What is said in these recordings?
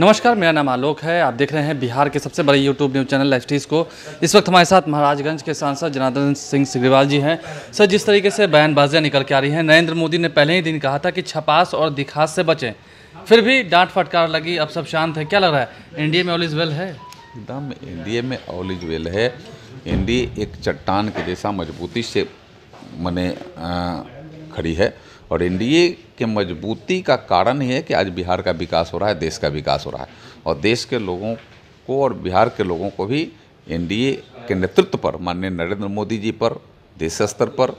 नमस्कार मेरा नाम आलोक है आप देख रहे हैं बिहार के सबसे बड़े यूट्यूब न्यूज़ चैनल एफ को इस वक्त हमारे साथ महाराजगंज के सांसद जनार्दन सिंह सिग्रीवाल जी हैं सर जिस तरीके से बयानबाजियाँ निकल के आ रही हैं नरेंद्र मोदी ने पहले ही दिन कहा था कि छपास और दिखास से बचें फिर भी डांट फटकार लगी अब सब शांत है क्या लग रहा है इंडिया में ऑल इज वेल है एकदम एनडीए में ऑल इज वेल है एनडीए एक चट्टान के जैसा मजबूती से मने खड़ी है और एनडीए के मजबूती का कारण ही है कि आज बिहार का विकास हो रहा है देश का विकास हो रहा है और देश के लोगों को और बिहार के लोगों को भी एनडीए के नेतृत्व पर माननीय नरेंद्र मोदी जी पर देश स्तर पर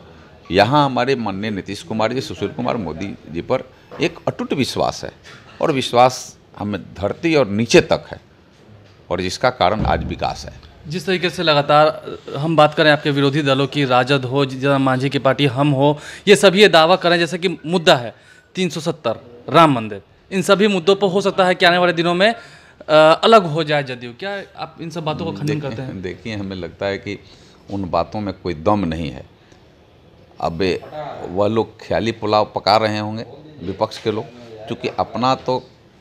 यहाँ हमारे माननीय नीतीश कुमार जी सुशील कुमार मोदी जी पर एक अटूट विश्वास है और विश्वास हमें धरती और नीचे तक है और जिसका कारण आज विकास है जिस तरीके से लगातार हम बात करें आपके विरोधी दलों की राजद हो मांझी की पार्टी हम हो ये सभी ये दावा करें जैसे कि मुद्दा है 370 राम मंदिर इन सभी मुद्दों पर हो सकता है कि आने वाले दिनों में अलग हो जाए जदयू क्या आप इन सब बातों को खंडन करते हैं देखिए हमें लगता है कि उन बातों में कोई दम नहीं है अब वह लोग ख्याली पुलाव पका रहे होंगे विपक्ष के लोग क्योंकि अपना तो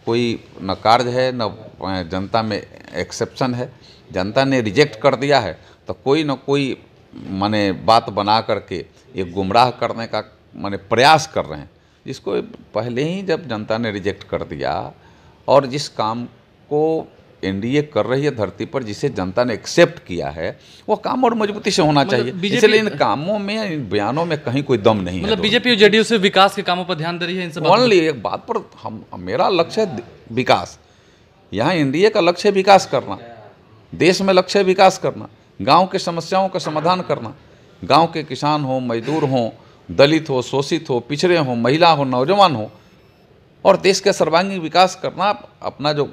कोई न कार्य है न जनता में एक्सेप्शन है जनता ने रिजेक्ट कर दिया है तो कोई ना कोई माने बात बना करके ये गुमराह करने का माने प्रयास कर रहे हैं जिसको पहले ही जब जनता ने रिजेक्ट कर दिया और जिस काम को एनडीए कर रही है धरती पर जिसे जनता ने एक्सेप्ट किया है वो काम और मजबूती से होना मतलब चाहिए इसलिए इन कामों में इन बयानों में कहीं कोई दम नहीं मतलब तो। बीजेपी और जेडीयू से विकास के कामों पर ध्यान दे रही है ओनली एक बात पर हम मेरा लक्ष्य है विकास यहाँ एनडीए का लक्ष्य विकास करना देश में लक्ष्य विकास करना गांव के समस्याओं का समाधान करना गांव के किसान हों मजदूर हों दलित हो शोषित हो पिछड़े हों महिला हो नौजवान हो और देश का सर्वांगीण विकास करना अपना जो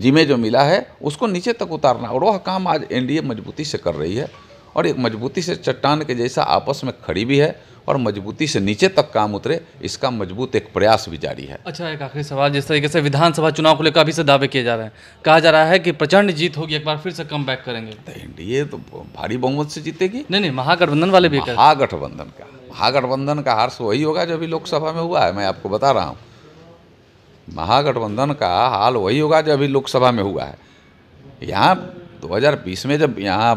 जिम्मे जो मिला है उसको नीचे तक उतारना और वह काम आज एनडीए मजबूती से कर रही है और एक मजबूती से चट्टान के जैसा आपस में खड़ी भी है और मजबूती से नीचे तक काम उतरे इसका मजबूत एक प्रयास भी जारी है अच्छा एक आखिरी सवाल जिस तरीके से विधानसभा चुनाव को लेकर अभी से दावे किए जा रहे हैं कहा जा रहा है कि प्रचंड जीत होगी एक बार फिर से कम बैक करेंगे एनडीए तो भारी बहुमत से जीतेगी नहीं नहीं महागठबंधन वाले भी महागठबंधन का महागठबंधन का हार्स वही होगा जो अभी लोकसभा में हुआ है मैं आपको बता रहा हूँ महागठबंधन का हाल वही होगा जो अभी लोकसभा में हुआ है यहाँ 2020 में जब यहाँ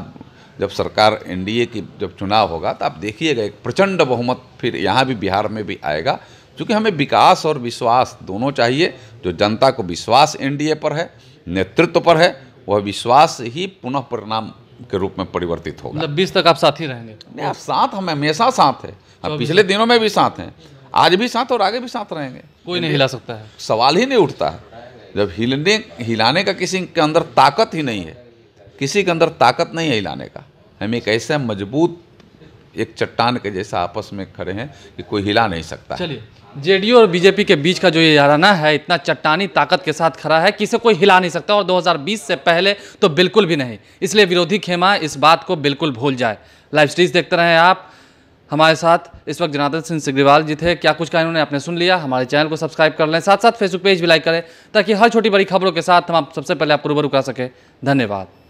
जब सरकार एनडीए की जब चुनाव होगा तो आप देखिएगा एक प्रचंड बहुमत फिर यहाँ भी बिहार में भी आएगा क्योंकि हमें विकास और विश्वास दोनों चाहिए जो जनता को विश्वास एनडीए पर है नेतृत्व पर है वह विश्वास ही पुनः परिणाम के रूप में परिवर्तित होगा मतलब बीस तक आप साथ ही रहेंगे नहीं आप साथ हम हमेशा साथ हैं आप हाँ, पिछले दिनों में भी साथ हैं आज भी साथ और आगे भी साथ रहेंगे कोई नहीं हिला सकता है सवाल ही नहीं उठता है जब हिलने हिलाने का किसी के अंदर ताकत ही नहीं है किसी के अंदर ताकत नहीं है हिलाने का हम एक ऐसा मजबूत एक चट्टान के जैसा आपस में खड़े हैं कि कोई हिला नहीं सकता चलिए जेडीयू और बीजेपी के बीच का जो ये याराना है इतना चट्टानी ताकत के साथ खड़ा है कि इसे कोई हिला नहीं सकता और 2020 से पहले तो बिल्कुल भी नहीं इसलिए विरोधी खेमा इस बात को बिल्कुल भूल जाए लाइव स्टीज देखते रहे आप हमारे साथ इस वक्त जनार्दन सिंह सिग्रीवाल जी थे क्या कुछ कहा इन्होंने आपने सुन लिया हमारे चैनल को सब्सक्राइब कर लें साथ साथ फेसबुक पेज भी लाइक करें ताकि हर छोटी बड़ी खबरों के साथ हम आप सबसे पहले आप रूबरू कर सकें धन्यवाद